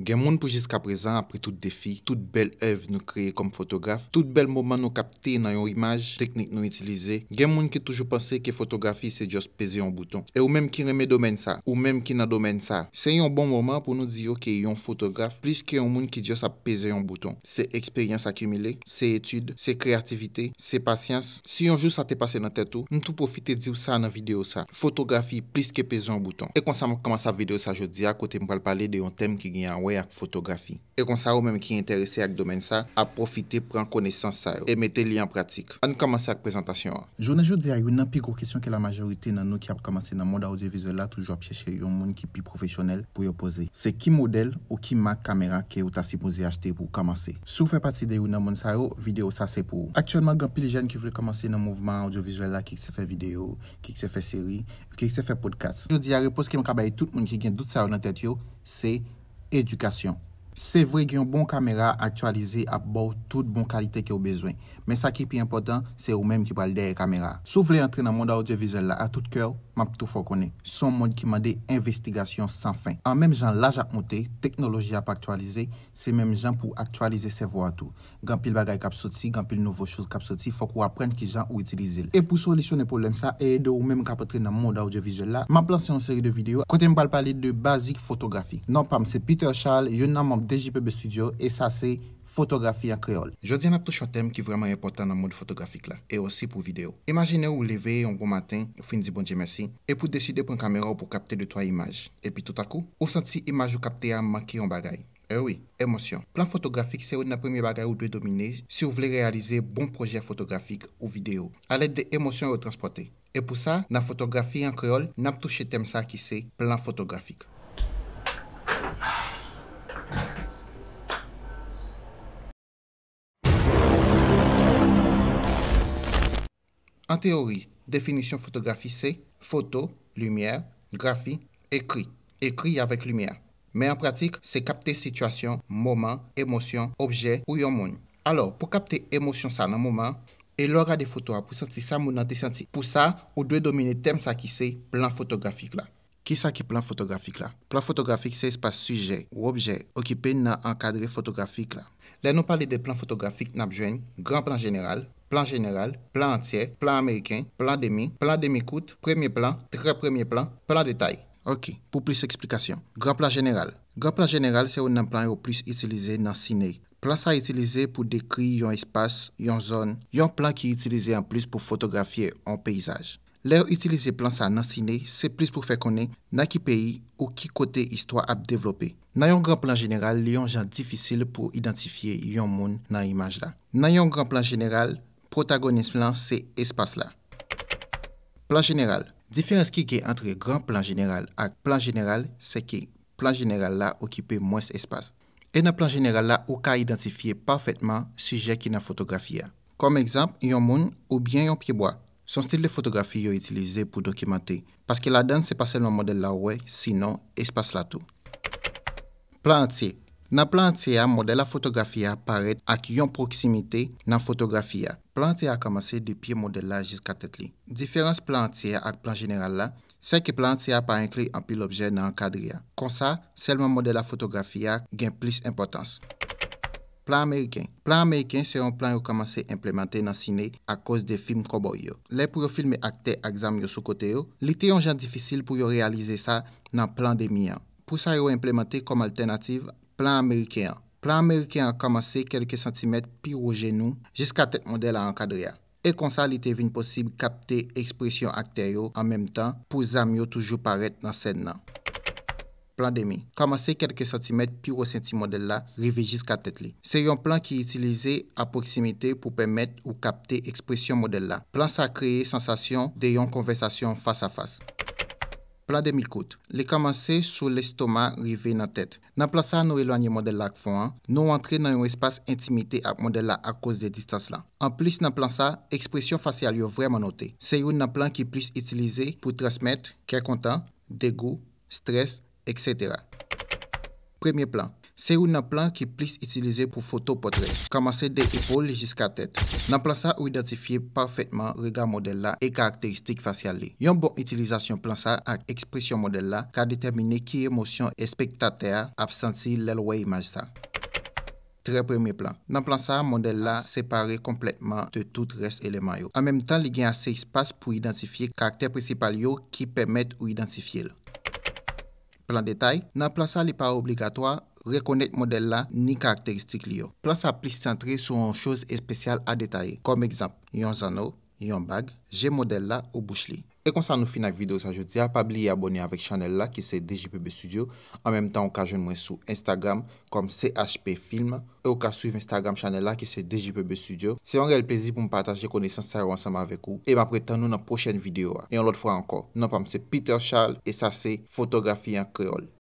Gen moun pou jiska prezant apre tout defi, tout bel ev nou kreye kom fotografe, tout bel mouman nou kapte nan yon imaj, teknik nou itilize, gen moun ki toujou panse ke fotografi se dios peze yon bouton. E ou menm ki reme domen sa, ou menm ki nan domen sa. Se yon bon mouman pou nou diyo ke yon fotografe, plis ke yon moun ki dios ap peze yon bouton. Se eksperyans akimile, se etude, se kreativite, se pasyans, si yon jou sa te pase nan tetou, mou tou profite diyo sa nan videyo sa. Fotografi plis ke peze yon bouton. E kon wè ak fotografi. E kon sarou mèm ki interese ak domen sa, ap profite pran konesans sa yo, e mette li an pratik. An kamanse ak prezentasyon an. Jounan joudi a, yon nan pi kou kisyon ke la majorite nan nou ki ap kamanse nan moda audiovisuel la, toujwa ap chèche yon moun ki pi profesyonel pou yo pose. Se ki model ou ki mak kamera ke yon ta si pose achete pou kamanse. Sou fè pati de yon nan moun sarou, video sa se pou. Aksyonman gen pi l jèn ki vle kamanse nan mouvman audiovisuel la, ki se fè video, ki se fè seri, ki se fè podcast éducation. Se vwe ki yon bon kamera aktualize ap bo tout bon kalite ki ou bezwen Men sa ki pi important, se ou menm ki pal dey kamera Sou vle entre nan moun da audiovisuel la, a tout keur, map tout fokone Son moun ki mande investigasyon san fin An menm jan la jakmote, teknoloji ap aktualize, se menm jan pou aktualize se vwa tou Gampil bagay kap soti, gampil nouvo chouz kap soti, fok ou ap pren ki jan ou itilize E pou solisyon e pou len sa, e de ou menm kap entre nan moun da audiovisuel la Man plan se yon seri de video, kote m pal pale de basik fotografi Non pam, se Peter Charles, yon nan man DJPB Studio et ça c'est photographie en créole. Je dis à touche un thème qui est vraiment important dans le monde photographique là, et aussi pour vidéo. Imaginez vous lever un bon matin, vous finissez bon bonjour merci, et pour décider pour une caméra pour capter de trois images. Et puis tout à coup, vous sentez l'image capter à manquer un bagaille. Eh oui, émotion. Plan photographique, c'est une première bagaille où vous devez dominer si vous voulez réaliser bon projet photographique ou vidéo. À l'aide des émotions et transporter. Et pour ça, la photographie en créole, n'a touché thème ça qui c'est plan photographique. En teori, definisyon fotografi se foto, lumière, grafi, ekri. Ekri avèk lumière. Mè an pratik se kapte situasyon, mouman, emosyon, objè ou yon moun. Alors, pou kapte emosyon sa nan mouman, e lor a de fotowa pou santi sa moun nan te santi. Pou sa, ou dwe domine tem sa ki se plan fotografik la. Ki sa ki plan fotografik la? Plan fotografik se espase sujè ou objè okipè nan ankadre fotografik la. La nou pale de plan fotografik nan apjwen, gran plan general, plan jeneral, plan antyer, plan ameriken, plan demi, plan demi kout, premye plan, tre premye plan, plan detay. Ok, pou plis eksplikasyon. Gran plan jeneral. Gran plan jeneral se ou nan plan yo plis itilize nan sine. Plan sa itilize pou dekri yon espas, yon zon, yon plan ki itilize an plis pou fotografye an peyzaj. Le ou itilize plan sa nan sine, se plis pou fe konen nan ki peyi ou ki kote istwa ap devlope. Nan yon gran plan jeneral, li yon jan difisil pou identifiye yon moun nan imaj la. Nan yon gran plan jeneral, protagonisme là ces espace là Plan général. Différence ki entre antre grand plan général ak plan c'est que le plan général occupe moins moins espas. E nan plan general la ou ka identifiye parfetman suje ki nan fotografi ya. Kom ekzamp, yon ou bien un pied bois. Son style de photographie utilisé pour documenter. Parce que la dan se pa selman modèle la ouais, sinon espace là tout. Plan entier. Nan plan antya, model a fotografiya paret ak yon proksimite nan fotografiya. Plan antya a kamanse depi model la jiz katet li. Diferans plan antya ak plan general la, se ke plan antya pa inkri anpi l'objet nan kadri ya. Kon sa, selman model a fotografiya gen plis impotans. Plan Ameriken Plan Ameriken se yon plan yo kamanse implemente nan sine a kos de film kobo yo. Le pou yo filme akte ak zam yo sou kote yo, li te yon jan difisil pou yo realize sa nan plan de miyan. Pou sa yo implemente kom alternatif, Plan Amerikeyan Plan Amerikeyan kamanse kelke sentimet pi ou genou jiska tet model la an kadrea. E konsa li tevin posib kapte ekspresyon akter yo an mem tan pou zam yo toujou paret nan sen nan. Plan Demi Kamanse kelke sentimet pi ou senti model la revi jiska tet li. Se yon plan ki itilize a proksimite pou pemet ou kapte ekspresyon model la. Plan sa kreye sensasyon de yon konversasyon fasa fasa. Ou la demi-coute. Le kamanse sou l'estoma rive nan tèt. Nan plan sa nou elwanyi model la ak fon an, nou antre nan yon espas intimite ak model la ak kouz de distans lan. An plis nan plan sa, ekspresyon fasyal yon vreman note. Se yon nan plan ki plis itilize pou trasmèt kèk kontan, degou, stres, etc. Premier plan. Se ou nan plan ki plis itilize pou fotopotre, kamanse de epol li jiska tet. Nan plan sa ou identifiye parfetman rega model la e karakteristik fasyal li. Yon bon itilizasyon plan sa ak ekspresyon model la ka determine ki emosyon e spektate a absensi lèl wèy imajita. Tre premier plan. Nan plan sa, model la separe kompletman te tout res eleman yo. An menm tan li gen ase espas pou identifiye karakter presipal yo ki pemet ou identifiye l. Plan detay. Nan plan sa li pa obligatoa Rekonnet model la ni karakteristik li yo. Plasa plis sentri sou an chouz espesyal a detaye. Kom ekzamp, yon zanou, yon bag, jen model la ou bouch li. E konsan nou finak video sa, jouti apabli ye abonye avik chanel la ki se DJPB Studio. An menm tan ou ka joun mwen sou Instagram kom CHP Film. E ou ka souv Instagram chanel la ki se DJPB Studio. Se yon re el plezi pou m pataj ye kone san sar wansama avek ou. E m apretan nou nan pochen video a. E yon lot fwa anko. Non pam se Peter Charles e sa se fotografi an kreol.